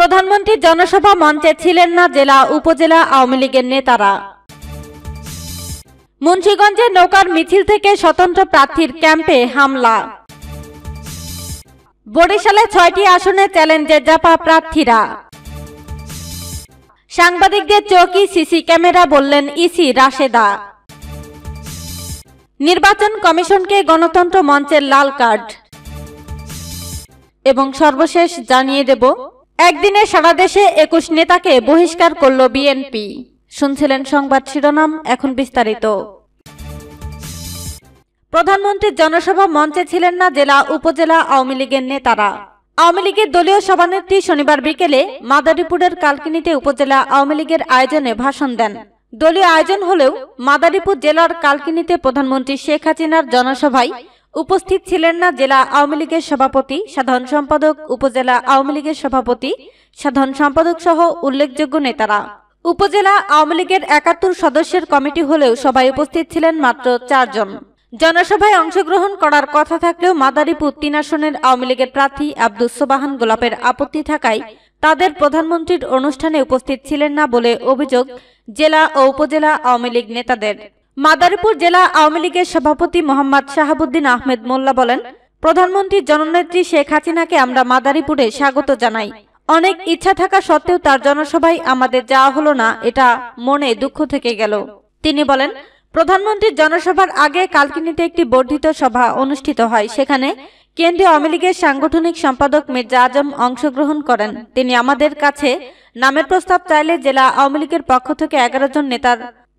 প্রধানমন্ত্রী জনসভা মঞ্চে ছিলেন না জেলা উপজেলা আওয়ামী লীগের নেতারা মুন্সীগঞ্জে নৌকার মিছিল থেকে স্বতন্ত্র প্রার্থীর ক্যাম্পে হামলা বরিশালে ছয়টি আসনে চ্যালেঞ্জে জাপা প্রার্থীরা সাংবাদিকদের চৌকি সিসি ক্যামেরা বললেন ইসি রাশেদা নির্বাচন কমিশনকে গণতন্ত্র মঞ্চের লাল কার্ড এবং সর্বশেষ জানিয়ে দেব একদিনে সারা দেশে একুশ নেতাকে বহিষ্কার করল বিএনপি শুনছিলেন সংবাদ শিরোনাম এখন বিস্তারিত প্রধানমন্ত্রীর জনসভা মঞ্চে ছিলেন না জেলা উপজেলা আওয়ামী লীগের নেতারা আওয়ামী লীগের দলীয় সভানেত্রী শনিবার বিকেলে মাদারীপুরের কালকিনিতে উপজেলা আওয়ামী লীগের আয়োজনে ভাষণ দেন দলীয় আয়োজন হলেও মাদারীপুর জেলার কালকিনিতে প্রধানমন্ত্রী শেখ হাসিনার জনসভায় উপস্থিত ছিলেন না জেলা আওয়ামী লীগের সভাপতি সাধারণ সম্পাদক উপজেলা আওয়ামী লীগের সভাপতি সাধারণ সম্পাদক সহ উল্লেখযোগ্য নেতারা উপজেলা আওয়ামী লীগের একাত্তর সদস্যের কমিটি হলেও সবাই উপস্থিত ছিলেন মাত্র চারজন জনসভায় অংশগ্রহণ করার কথা থাকলেও মাদারীপুর তিন আসনের আওয়ামী লীগের প্রার্থী আব্দুস সোবাহান গোলাপের আপত্তি থাকায় তাদের প্রধানমন্ত্রীর অনুষ্ঠানে উপস্থিত ছিলেন না বলে অভিযোগ জেলা ও উপজেলা আওয়ামী লীগ নেতাদের মাদারীপুর জেলা আওয়ামী লীগের সভাপতি মোহাম্মদ শাহাবুদ্দিন আহমেদ মোল্লা বলেন প্রধানমন্ত্রী জননেত্রী শেখ হাসিনাকে আমরা মাদারীপুরে স্বাগত জানাই অনেক ইচ্ছা থাকা সত্ত্বেও তার জনসভায় আমাদের যাওয়া হলো না এটা মনে দুঃখ থেকে গেল তিনি বলেন প্রধানমন্ত্রীর জনসভার আগে কালকিনিতে একটি বর্ধিত সভা অনুষ্ঠিত হয় সেখানে কেন্দ্রীয় আওয়ামী লীগের সাংগঠনিক সম্পাদক মির্জা আজম অংশগ্রহণ করেন তিনি আমাদের কাছে নামের প্রস্তাব চাইলে জেলা আওয়ামী লীগের পক্ষ থেকে এগারো জন নেতার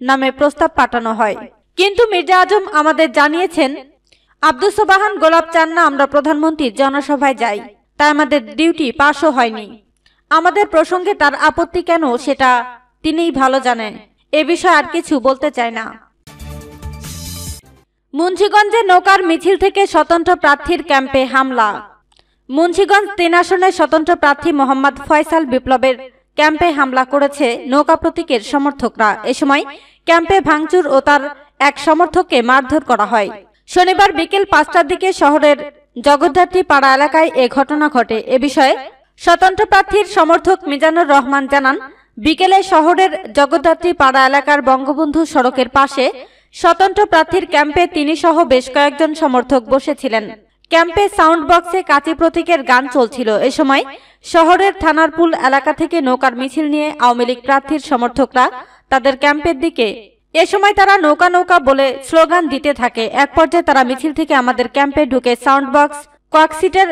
নামে প্রস্তাব পাঠানো হয় কিন্তু মির্জা আজম আমাদের জানিয়েছেন আব্দুল সোবাহান গোলাপ চান না আমরা প্রধানমন্ত্রীর জনসভায় যাই তাই আমাদের ডিউটি পাশও হয়নি আমাদের প্রসঙ্গে তার আপত্তি কেন সেটা তিনিই ভালো জানেন এ বিষয়ে আর কিছু বলতে চায় না মুন্সীগঞ্জে নৌকার মিছিল থেকে স্বতন্ত্র প্রার্থীর ক্যাম্পে হামলা মুন্সীগঞ্জ তিন আসনের স্বতন্ত্র প্রার্থী মোহাম্মদ ফয়সাল বিপ্লবের ক্যাম্পে হামলা করেছে নৌকা প্রতীকের সমর্থকরা এ সময় ক্যাম্পে ভাঙচুর ও তার এক সমর্থককে মারধর করা হয় শনিবার বিকেল পাঁচটার দিকে শহরের জগদ্ধাত্রী পাড়া এলাকায় এ ঘটনা ঘটে এ বিষয়ে স্বতন্ত্র প্রার্থীর সমর্থক মিজানুর রহমান জানান বিকেলে শহরের জগদ্ধাত্রী পাড়া এলাকার বঙ্গবন্ধু সড়কের পাশে স্বতন্ত্র প্রার্থীর ক্যাম্পে তিনি সহ বেশ কয়েকজন সমর্থক বসেছিলেন ক্যাম্পে সাউন্ড বক্সে কাঁচি প্রতীকের গান চলছিল এ সময় শহরের থানারপুল এলাকা থেকে নৌকার মিছিল নিয়ে আওয়ামী লীগ প্রার্থীর সমর্থকরা তাদের ক্যাম্পের দিকে এ সময় তারা নৌকা নৌকা বলে স্লোগান দিতে থাকে এক পর্যায়ে তারা মিছিল থেকে আমাদের ক্যাম্পে ঢুকে সাউন্ড বক্স ককসিটের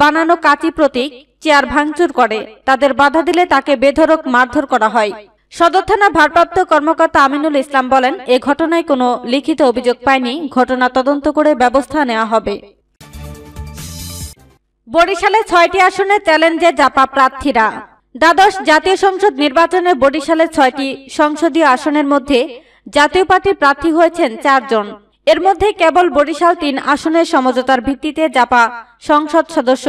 বানানো কাঁচি প্রতীক চেয়ার ভাঙচুর করে তাদের বাধা দিলে তাকে বেধরক মারধর করা হয় সদর থানা ভারপ্রাপ্ত কর্মকর্তা আমিনুল ইসলাম বলেন এ ঘটনায় কোনো লিখিত অভিযোগ পায়নি ঘটনা তদন্ত করে ব্যবস্থা নেওয়া হবে বরিশালে ছয়টি আসনে চ্যালেঞ্জে জাপা প্রার্থীরা দ্বাদশ জাতীয় সংসদ নির্বাচনে বরিশালে ছয়টি সংসদীয় আসনের মধ্যে জাতীয় পার্টির প্রার্থী হয়েছেন চারজন এর মধ্যে কেবল বরিশাল তিন আসনের সমঝোতার ভিত্তিতে জাপা সংসদ সদস্য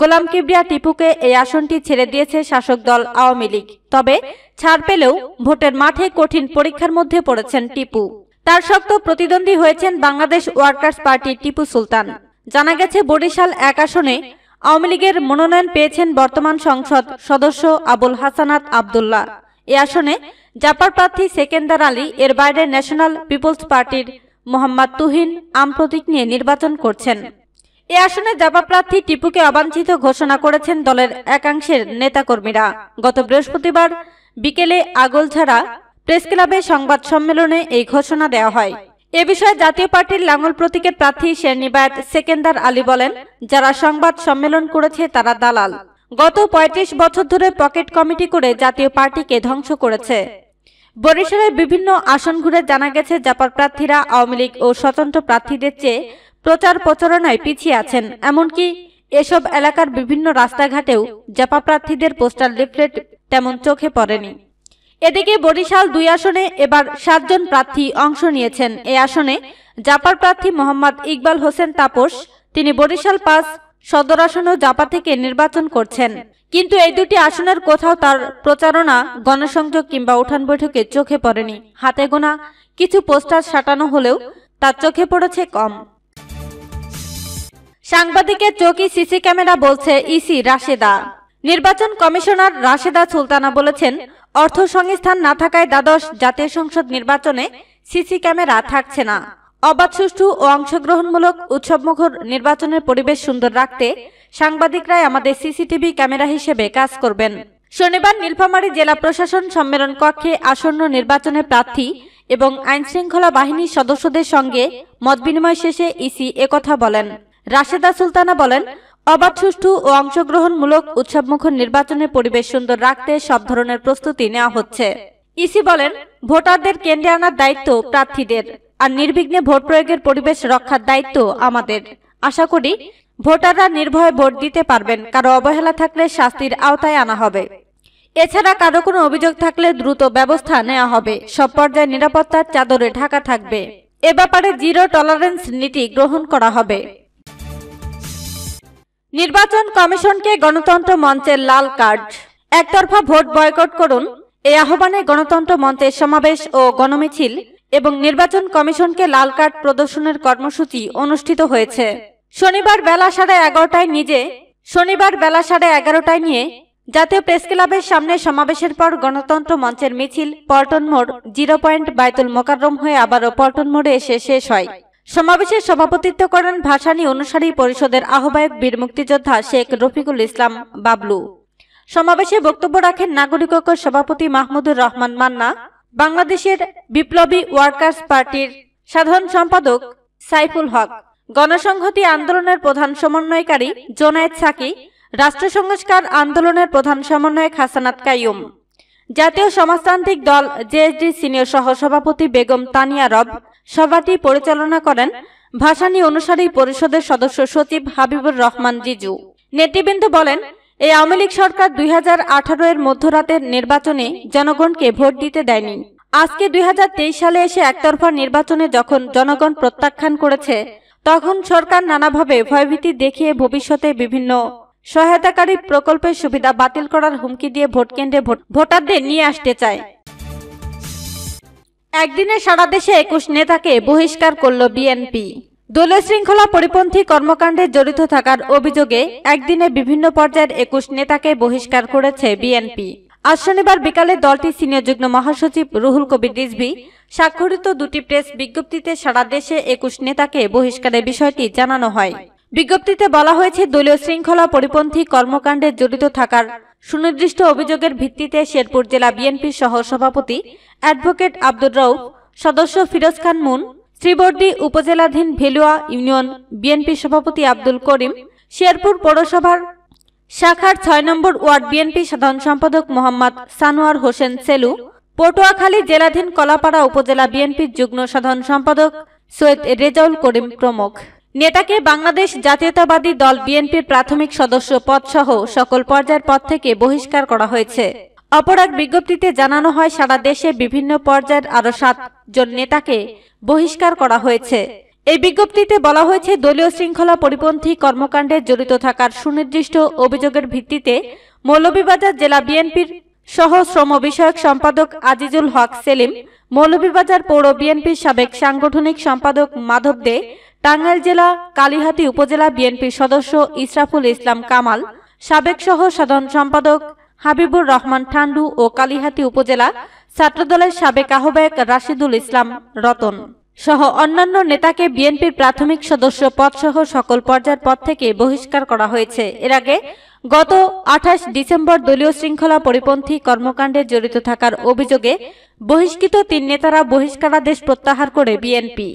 গোলাম কিবরিয়া টিপুকে এই আসনটি ছেড়ে দিয়েছে শাসক দল আওয়ামী লীগ তবে ছাড় পেলেও ভোটের মাঠে কঠিন পরীক্ষার মধ্যে পড়েছেন টিপু তার শক্ত প্রতিদ্বন্দ্বী হয়েছেন বাংলাদেশ ওয়ার্কার্স পার্টি টিপু সুলতান জানা গেছে বরিশাল এক আসনে আওয়ামী লীগের মনোনয়ন পেয়েছেন বর্তমান সংসদ সদস্য আবুল হাসানাত আবদুল্লাহ এ আসনে জাপার প্রার্থী সেকেন্দার আলী এর বাইরে ন্যাশনাল পিপলস পার্টির মোহাম্মদ তুহিন আম প্রতীক নিয়ে নির্বাচন করছেন এ আসনে জাপা প্রার্থী টিপুকে অবাঞ্ছিত ঘোষণা করেছেন দলের একাংশের নেতাকর্মীরা গত বৃহস্পতিবার বিকেলে আগলছাড়া প্রেস ক্লাবে সংবাদ সম্মেলনে এই ঘোষণা দেওয়া হয় এ বিষয়ে জাতীয় পার্টির লাঙ্গল প্রতীকের প্রার্থী শেরনিবায়াত সেকেন্দার আলী বলেন যারা সংবাদ সম্মেলন করেছে তারা দালাল গত পঁয়ত্রিশ বছর ধরে পকেট কমিটি করে জাতীয় পার্টিকে ধ্বংস করেছে বরিশালের বিভিন্ন আসন ঘুরে জানা গেছে জাপার প্রার্থীরা আওয়ামী লীগ ও স্বতন্ত্র প্রার্থীদের চেয়ে প্রচার প্রচারণায় পিছিয়ে আছেন এমনকি এসব এলাকার বিভিন্ন রাস্তাঘাটেও জাপা প্রার্থীদের পোস্টার লিফলেট তেমন চোখে পড়েনি এদিকে বরিশাল দুই আসনে এবার সাতজন প্রার্থী অংশ নিয়েছেন এ আসনে জাপার প্রার্থী মোহাম্মদ ইকবাল হোসেন তাপস তিনি বরিশাল পাস সদর আসন জাপা থেকে নির্বাচন করছেন কিন্তু এই দুটি আসনের কোথাও তার প্রচারণা গণসংযোগ কিংবা উঠান বৈঠকে চোখে পড়েনি হাতে গোনা কিছু পোস্টার সাটানো হলেও তার চোখে পড়েছে কম সাংবাদিকের চোখই সিসি ক্যামেরা বলছে ইসি রাশেদা নির্বাচন কমিশনার রাশেদা সুলতানা বলেছেন অর্থ সংস্থান না থাকায় দ্বাদশ জাতীয় সংসদ নির্বাচনে সিসি ক্যামেরা থাকছে না অবাধ সুষ্ঠু ও অংশগ্রহণমূলক উৎসবমুখর নির্বাচনের পরিবেশ সুন্দর রাখতে সাংবাদিকরাই আমাদের সিসিটিভি ক্যামেরা হিসেবে কাজ করবেন শনিবার নীলফামারী জেলা প্রশাসন সম্মেলন কক্ষে আসন্ন নির্বাচনে প্রার্থী এবং আইনশৃঙ্খলা বাহিনীর সদস্যদের সঙ্গে মত বিনিময় শেষে ইসি একথা বলেন রাশেদা সুলতানা বলেন অবাধ সুষ্ঠু ও অংশগ্রহণমূলক উৎসবমুখর নির্বাচনের পরিবেশ সুন্দর রাখতে সব ধরনের প্রস্তুতি নেওয়া হচ্ছে ইসি বলেন ভোটারদের কেন্দ্রে আনার দায়িত্ব প্রার্থীদের আর নির্বিঘ্নে ভোট প্রয়োগের পরিবেশ রক্ষার দায়িত্ব আমাদের আশা করি ভোটাররা নির্ভয়ে ভোট দিতে পারবেন কারো অবহেলা থাকলে শাস্তির আওতায় আনা হবে এছাড়া কারো কোনো অভিযোগ থাকলে দ্রুত ব্যবস্থা নেওয়া হবে সব পর্যায়ে নিরাপত্তার চাদরে ঢাকা থাকবে এ ব্যাপারে জিরো টলারেন্স নীতি গ্রহণ করা হবে নির্বাচন কমিশনকে গণতন্ত্র মঞ্চের লাল কার্ড একতরফা ভোট বয়কট করুন এই আহ্বানে গণতন্ত্র মঞ্চের সমাবেশ ও গণমিছিল এবং নির্বাচন কমিশনকে লাল কার্ড প্রদর্শনের কর্মসূচি অনুষ্ঠিত হয়েছে শনিবার বেলা সাড়ে এগারোটায় নিজে শনিবার বেলা সাড়ে এগারোটায় নিয়ে জাতীয় প্রেস ক্লাবের সামনে সমাবেশের পর গণতন্ত্র মঞ্চের মিছিল পল্টন মোড় জিরো পয়েন্ট বায়তুল মোকাররম হয়ে আবারও পল্টন মোড়ে এসে শেষ হয় সমাবেশে সভাপতিত্ব করেন ভাসানী অনুসারী পরিষদের আহ্বায়ক বীর মুক্তিযোদ্ধা শেখ রফিকুল ইসলাম বাবলু সমাবেশে বক্তব্য রাখেন নাগরিক ঐক্য সভাপতি মাহমুদুর রহমান মান্না বাংলাদেশের বিপ্লবী ওয়ার্কার্স পার্টির সাধারণ সম্পাদক সাইফুল হক গণসংহতি আন্দোলনের প্রধান সমন্বয়কারী জোনায়দ সাকি রাষ্ট্র সংস্কার আন্দোলনের প্রধান সমন্বয়ক হাসানাত কাইয়ুম জাতীয় সমাজতান্ত্রিক দল জেএসডি সিনিয়র সহ সভাপতি বেগম তানিয়া রব সভাটি পরিচালনা করেন ভাষানী অনুসারী পরিষদের সদস্য সচিব হাবিবুর রহমান জিজু নেতৃবৃন্দ বলেন এই আওয়ামী লীগ সরকার দুই হাজার এর মধ্যরাতের নির্বাচনে জনগণকে ভোট দিতে দেয়নি আজকে দুই সালে এসে একতরফা নির্বাচনে যখন জনগণ প্রত্যাখ্যান করেছে তখন সরকার নানাভাবে ভয়ভীতি দেখিয়ে ভবিষ্যতে বিভিন্ন সহায়তাকারী প্রকল্পের সুবিধা বাতিল করার হুমকি দিয়ে ভোটকেন্দ্রে ভোটারদের নিয়ে আসতে চায় একদিনে সারা দেশে একুশ নেতাকে বহিষ্কার করল বিএনপি দলীয় শৃঙ্খলা পরিপন্থী কর্মকাণ্ডে জড়িত থাকার অভিযোগে একদিনে বিভিন্ন পর্যায়ের একুশ নেতাকে বহিষ্কার করেছে বিএনপি আজ শনিবার বিকালে দলটি সিনিয়র যুগ্ম মহাসচিব রুহুল কবির রিজভি স্বাক্ষরিত দুটি প্রেস বিজ্ঞপ্তিতে সারা দেশে একুশ নেতাকে বহিষ্কারের বিষয়টি জানানো হয় বিজ্ঞপ্তিতে বলা হয়েছে দলীয় শৃঙ্খলা পরিপন্থী কর্মকাণ্ডে জড়িত থাকার সুনির্দিষ্ট অভিযোগের ভিত্তিতে শেরপুর জেলা বিএনপির সহ সভাপতি অ্যাডভোকেট আব্দুর রৌফ সদস্য ফিরোজ খান মুন শ্রীবর্দী উপজেলাধীন ভেলুয়া ইউনিয়ন বিএনপি সভাপতি আব্দুল করিম শেরপুর পৌরসভার শাখার ছয় নম্বর ওয়ার্ড বিএনপি সাধারণ সম্পাদক মোহাম্মদ সানোয়ার হোসেন সেলু পটুয়াখালী জেলাধীন কলাপাড়া উপজেলা বিএনপির যুগ্ম সাধারণ সম্পাদক সৈয়দ রেজাউল করিম প্রমুখ নেতাকে বাংলাদেশ জাতীয়তাবাদী দল বিএনপির প্রাথমিক সদস্য পদসহ সকল পর্যায়ের পদ থেকে বহিষ্কার করা হয়েছে অপর এক বিজ্ঞপ্তিতে জানানো হয় সারা দেশে বিভিন্ন পর্যায়ের সাত সাতজন নেতাকে বহিষ্কার করা হয়েছে এই বিজ্ঞপ্তিতে বলা হয়েছে দলীয় শৃঙ্খলা পরিপন্থী কর্মকাণ্ডে জড়িত থাকার সুনির্দিষ্ট অভিযোগের ভিত্তিতে মৌলভীবাজার জেলা বিএনপির সহ শ্রম বিষয়ক সম্পাদক আজিজুল হক সেলিম মৌলভীবাজার পৌর বিএনপির সাবেক সাংগঠনিক সম্পাদক মাধব দে টাঙ্গাইল জেলা কালীহাতি উপজেলা বিএনপির সদস্য ইসরাফুল ইসলাম কামাল সাবেক সহ সাধারণ সম্পাদক হাবিবুর রহমান ঠান্ডু ও কালীহাতি উপজেলা ছাত্রদলের সাবেক আহ্বায়ক রাশিদুল ইসলাম রতন সহ অন্যান্য নেতাকে বিএনপির প্রাথমিক সদস্য পদসহ সকল পর্যায়ের পদ থেকে বহিষ্কার করা হয়েছে এর আগে গত আঠাশ ডিসেম্বর দলীয় শৃঙ্খলা পরিপন্থী কর্মকাণ্ডে জড়িত থাকার অভিযোগে বহিষ্কৃত তিন নেতারা বহিষ্কারাদেশ প্রত্যাহার করে বিএনপি